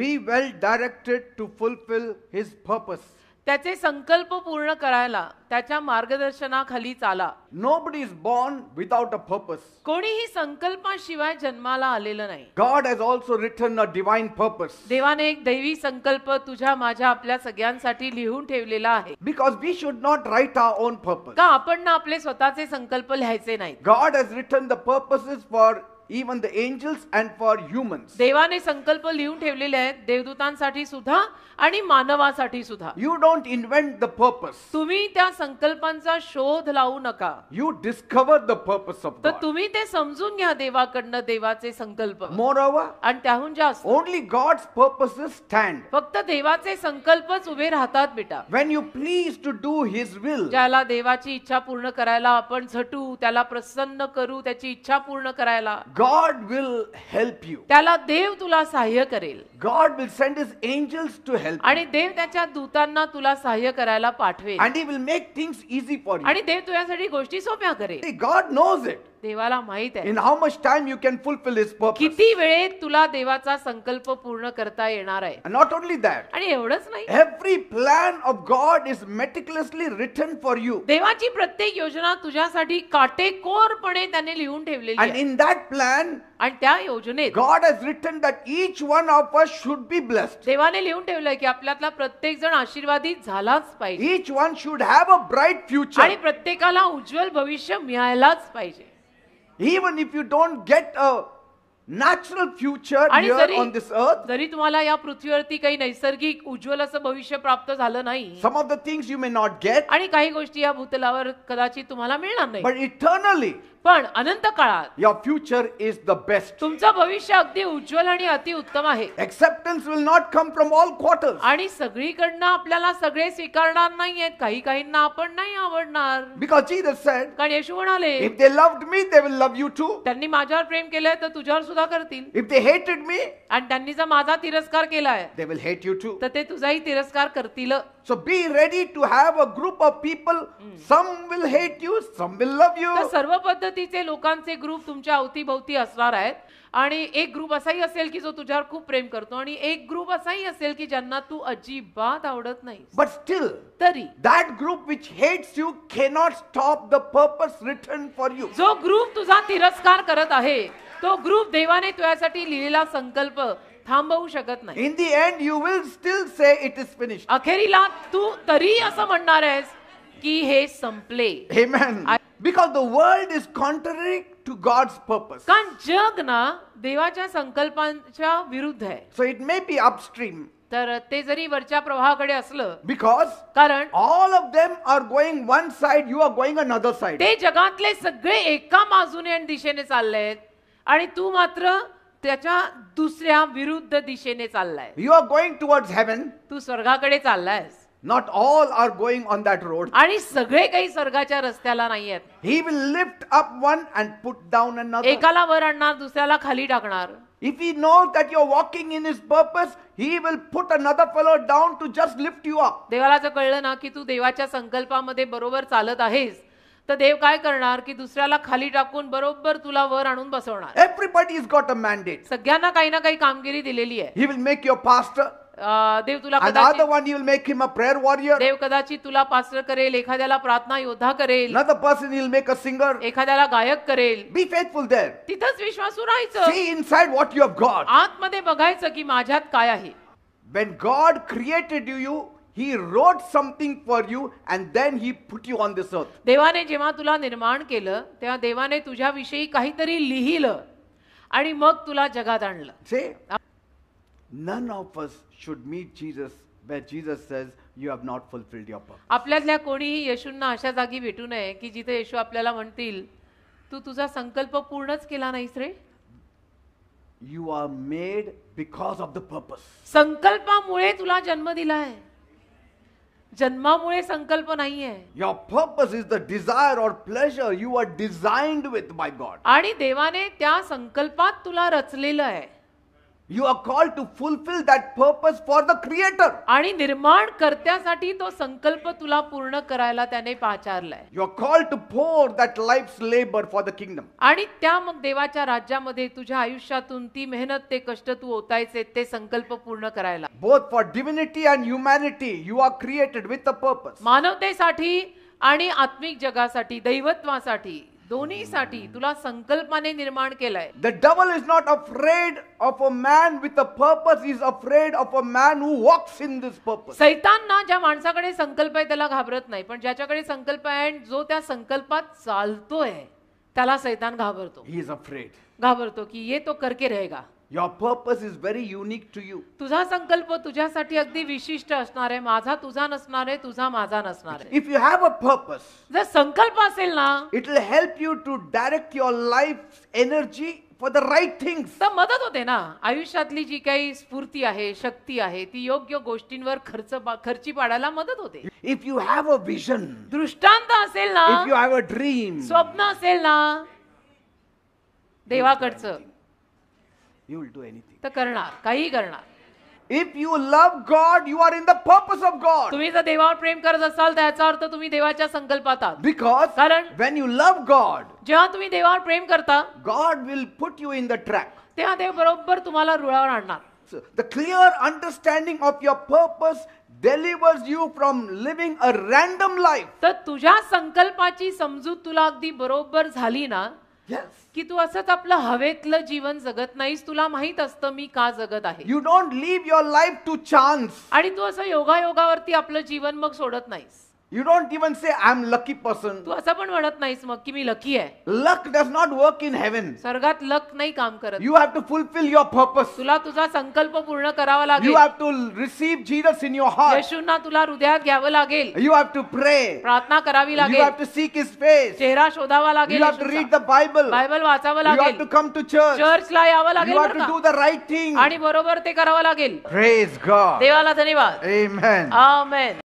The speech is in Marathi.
Be well directed to fulfill his purpose. त्याचे संकल्प पूर्ण करायला त्याच्या मार्गदर्शनाखाली चाला no born without a purpose कोणीही संकल्पा शिवाय जन्माला आलेलं नाही God has also written a divine purpose देवाने एक दैवी संकल्प तुझ्या माझ्या आपल्या सगळ्यांसाठी लिहून ठेवलेला आहे because we should not write own purpose का आपण ना आपले स्वतःचे संकल्प लिहायचे नाही God has written the purpose for even the angels and for humans देवाने संकल्प लिहून ठेवलेले आहेत देवदूतांसाठी सुद्धा आणि मानवासाठी सुद्धा you don't invent the purpose तुम्ही त्या संकल्पांचा शोध लावू नका यू डिस्कवर द पर्पस तर तुम्ही ते समजून घ्या देवाकडनं देवाचे संकल्प मोर आणि त्याहून जास्त ओनली गॉड्स पर्पस स्टँड फक्त देवाचे संकल्पच उभे राहतात बेटा when you please to do his will ज्याला देवाची इच्छा पूर्ण करायला आपण झटू त्याला प्रसन्न करू त्याची इच्छा पूर्ण करायला God will help you. त्याला देव तुला सहाय्य करेल God will send his angels to help. आणि देव त्याच्या दूतांना तुला सहाय्य करायला पाठवेल And he will make things easy for you. आणि देव तुझ्यासाठी गोष्टी सोप्या करेल. God knows it. देवाला माहित आहे in how much time you can fulfil purpose किती वेळेत तुला देवाचा संकल्प पूर्ण करता येणार आहे नॉट ओन्ली दॅट आणि एवढंच नाही every plan of God is meticulously written for you देवाची प्रत्येक योजना तुझ्यासाठी काटेकोरपणे त्याने लिहून आहे दे इन दॅट प्लॅन आणि त्या योजनेत God has written that each one of us should be blessed देवाने लिहून ठेवलंय की आपल्यातला प्रत्येक जण आशीर्वादित झालाच पाहिजे each one should have a bright future आणि प्रत्येकाला उज्ज्वल भविष्य मिळायलाच पाहिजे even if you don't get a natural future on this earth जरी तुम्हाला या पृथ्वीवरती काही नैसर्गिक उज्ज्वल असं भविष्य प्राप्त झालं नाही some of the things you may not get आणि काही गोष्टी या भूतलावर कदाचित तुम्हाला मिळणार नाही बट इटर्नली पण अनंत काळात your future is the best तुमचं भविष्य अगदी उज्ज्वल आणि अति उत्तम आहे acceptance will not come from all quarters आणि सगळीकडनं आपल्याला सगळे स्वीकारणार नाहीयेत काही काहींना आपण नाही आवडणार बिकॉज jesus said कारण येशू म्हणाले if they loved मी they will love you too त्यांनी माझ्यावर प्रेम केलंय तर तुझ्यावर सुद्धा करतील इफ दे हेटेड मी आणि त्यांनी जर माझा तिरस्कार केलाय they will hate you too तर ते तुझाही तिरस्कार करतील so be ready to have a group of people some will hate you some will love you सर्व पद्धती पद्धतीचे लोकांचे ग्रुप तुमच्या अवतीभवती असणार आहेत आणि एक ग्रुप असाही असेल की जो तुझ्यावर खूप प्रेम करतो आणि एक ग्रुप असाही असेल की ज्यांना तू अजिबात आवडत नाही बट स्टील तरी that group which hates you cannot stop the purpose written for you जो ग्रुप तुझा तिरस्कार करत आहे तो ग्रुप देवाने तुझ्यासाठी लिहिलेला संकल्प थांबवू शकत नाही in the end you will still say it is finish अखेरीला तू तरी असं म्हणणार आहेस की हे संपले Amen. Because the world is contrary to God's purpose. कारण जग ना देवाच्या संकल्पांच्या विरुद्ध आहे So it may be upstream तर ते जरी वरच्या प्रवाहाकडे असलं बिकॉज कारण all of them are going one side, you are going another side ते जगातले सगळे एका बाजूने आणि दिशेने चाललेत आणि तू मात्र त्याच्या दुसऱ्या विरुद्ध दिशेने चाललाय You are going towards heaven तू स्वर्गाकडे चाललायस not all are going on that road आणि सगळे काही स्वर्गाच्या रस्त्याला नाही आहेत he will lift up one and put down एकाला वर आणणार दुसऱ्याला खाली टाकणार if you know that you walking in his purpose he will put another fellow down to just lift you up देवाला जर कळलं ना की तू देवाच्या संकल्पामध्ये बरोबर चालत आहेस तर देव काय करणार की दुसऱ्याला खाली टाकून बरोबर तुला वर आणून बसवणार everybody is got a mandate सगळ्यांना काही ना काही कामगिरी दिलेली आहे he will make your pastor देव तुला कदाचित the one you will make him a prayer warrior देव कदाचित तुला पास्टर करेल एखाद्याला प्रार्थना योद्धा करेल not a person will make a singer एखाद्याला गायक करेल बी फेथफुल देयर तिथच विश्वासू राहायचं see inside what you have got आत मध्ये बघायचं की माझ्यात काय आहे when God created you you he wrote something for you and then he put you on this earth देवाने जेव्हा तुला निर्माण केलं तेव्हा देवाने तुझ्याविषयी काहीतरी लिहिलं आणि मग तुला जगात आणलं none of us should meet Jesus where Jesus says you have not fulfilled your purpose. आपल्यातल्या कोणीही येशूंना अशा जागी भेटू नये की जिथे येशू आपल्याला म्हणतील तू तुझा संकल्प पूर्णच केला नाहीस रे you are made because of the purpose संकल्पामुळे तुला जन्म दिलाय जन्मामुळे संकल्प नाही आहे your purpose is the desire or pleasure you are designed with by God आणि देवाने त्या संकल्पात तुला रचलेलं आहे you are call to fulfil that purpose for the creator आणि निर्माण करत्यासाठी तो संकल्प तुला पूर्ण करायला त्याने पाचारलाय you are call to for that life labour for the kingdom आणि त्या मग देवाच्या राज्यामध्ये तुझ्या आयुष्यातून ती मेहनत ते कष्ट तू ओतायचे ते संकल्प पूर्ण करायला both for divinity and humanity you are created with a purpose मानवतेसाठी आणि आत्मिक जगासाठी दैवत्वासाठी दोन्हीसाठी तुला संकल्पाने निर्माण केलाय the the double not not afraid of a man with a purpose is afraid of a man who walks in this सैतान ना ज्या माणसाकडे संकल्प आहे त्याला घाबरत नाही पण ज्याच्याकडे संकल्प आहे आणि जो त्या संकल्पात चालतोय त्याला सैतान घाबरतो ही इज अफ्रेड घाबरतो की ये तो करके रहेगा Your purpose is very unique to you. तुझा संकल्प तुझ्यासाठी अगदी विशिष्ट असणार आहे माझा तुझा नसणार आहे तुझा माझा नसणार आहे If you have a purpose, जर संकल्प असेल ना it will help you to direct your life energy for the right things. तर मदत होते ना आयुष्यातली जी काही स्फूर्ती आहे शक्ती आहे ती योग्य गोष्टींवर खर्च खर्ची पाडायला मदत होते If you have a vision, दृष्टांत असेल ना if you have a dream, स्वप्न असेल ना देवाकडचं यू विल डू एनिथिंग तर करणार काही करणार if you love God you are in the purpose of God तुम्ही जर देवावर प्रेम करत असाल तर याचा अर्थ तुम्ही देवाच्या संकल्पात आहात बिकॉज कारण वेन यू लव्ह गॉड जेव्हा तुम्ही देवावर प्रेम करता God will put you in the track तेव्हा देव बरोबर तुम्हाला रुळावर आणणार the clear understanding of your purpose delivers you from living a random life तर तुझ्या संकल्पाची समजूत तुला अगदी बरोबर झाली ना की तू असंच आपलं हवेतलं जीवन जगत नाहीस तुला माहित असतं मी का जगत आहे you don't live your life to chance आणि तू असं योगायोगावरती आपलं जीवन मग सोडत नाहीस You don't even say am lucky person. तू असं पण म्हणत नाहीस मग की मी लकी आहे Luck does not work in heaven. स्वर्गात लक नाही काम करत You have to fulfill your purpose. तुला तुझा संकल्प पूर्ण करावा You you have to receive Jesus in your heart. येशूंना तुला हृदयात घ्यावं लागेल You have to pray. प्रार्थना करावी You have लागेल to seek his face. चेहरा शोधावा You लागेल have to to read the Bible. Bible वाचावं You have to come come to church. चर्चला यावं लागेल You have to to do right the right thing. आणि बरोबर ते करावं लागेल Praise God. देवाला धन्यवाद Amen. आमेन